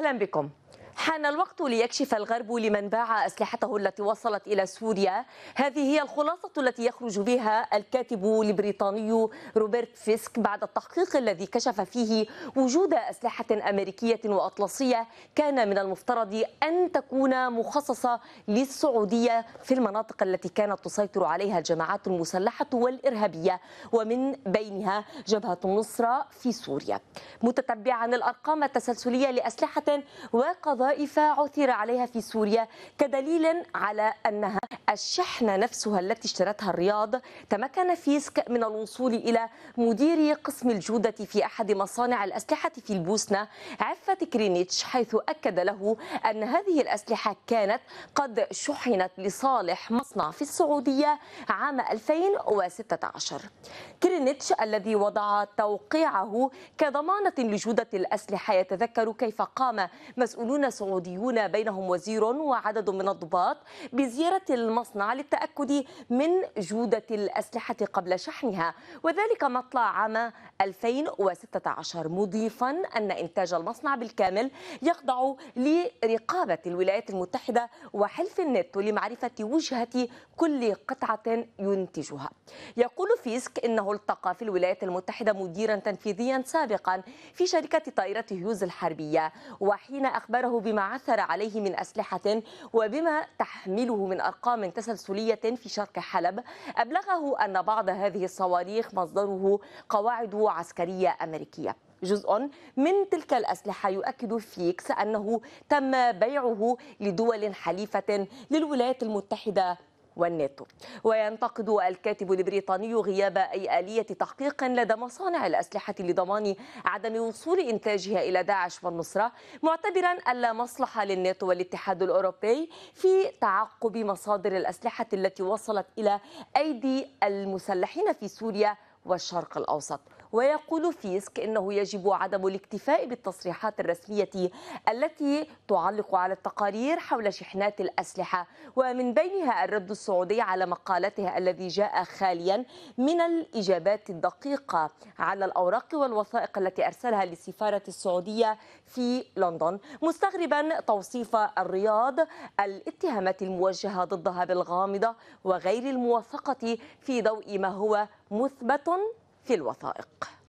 أهلا بكم حان الوقت ليكشف الغرب لمن باع أسلحته التي وصلت إلى سوريا هذه هي الخلاصة التي يخرج بها الكاتب البريطاني روبرت فيسك بعد التحقيق الذي كشف فيه وجود أسلحة أمريكية وأطلسية كان من المفترض أن تكون مخصصة للسعودية في المناطق التي كانت تسيطر عليها الجماعات المسلحة والإرهابية ومن بينها جبهة النصرة في سوريا متتبعا الأرقام التسلسلية لأسلحة وقضايا طائفة عثر عليها في سوريا كدليل على أنها الشحنة نفسها التي اشترتها الرياض تمكن فيسك من الوصول إلى مدير قسم الجودة في أحد مصانع الأسلحة في البوسنة عفة كرينيتش حيث أكد له أن هذه الأسلحة كانت قد شحنت لصالح مصنع في السعودية عام 2016 كرينيتش الذي وضع توقيعه كضمانة لجودة الأسلحة يتذكر كيف قام مسؤولون سعوديون بينهم وزير وعدد من الضباط بزيارة المصنع المصنع للتأكد من جودة الأسلحة قبل شحنها وذلك مطلع عام 2016 مضيفا أن إنتاج المصنع بالكامل يخضع لرقابة الولايات المتحدة وحلف النت لمعرفة وجهة كل قطعة ينتجها يقول فيسك إنه التقى في الولايات المتحدة مديرا تنفيذيا سابقا في شركة طائرة هيوز الحربية وحين أخبره بما عثر عليه من أسلحة وبما تحمله من أرقام تسلسلية في شرق حلب أبلغه أن بعض هذه الصواريخ مصدره قواعد عسكرية أمريكية جزء من تلك الأسلحة يؤكد فيكس أنه تم بيعه لدول حليفة للولايات المتحدة والناتو وينتقد الكاتب البريطاني غياب أي آلية تحقيق لدى مصانع الأسلحة لضمان عدم وصول إنتاجها إلى داعش والنصرة معتبرا ألا مصلحة للناتو والاتحاد الأوروبي في تعقب مصادر الأسلحة التي وصلت إلى أيدي المسلحين في سوريا والشرق الأوسط ويقول فيسك انه يجب عدم الاكتفاء بالتصريحات الرسميه التي تعلق على التقارير حول شحنات الاسلحه ومن بينها الرد السعودي على مقالته الذي جاء خاليا من الاجابات الدقيقه على الاوراق والوثائق التي ارسلها للسفاره السعوديه في لندن مستغربا توصيف الرياض الاتهامات الموجهه ضدها بالغامضه وغير الموثقه في ضوء ما هو مثبت في الوثائق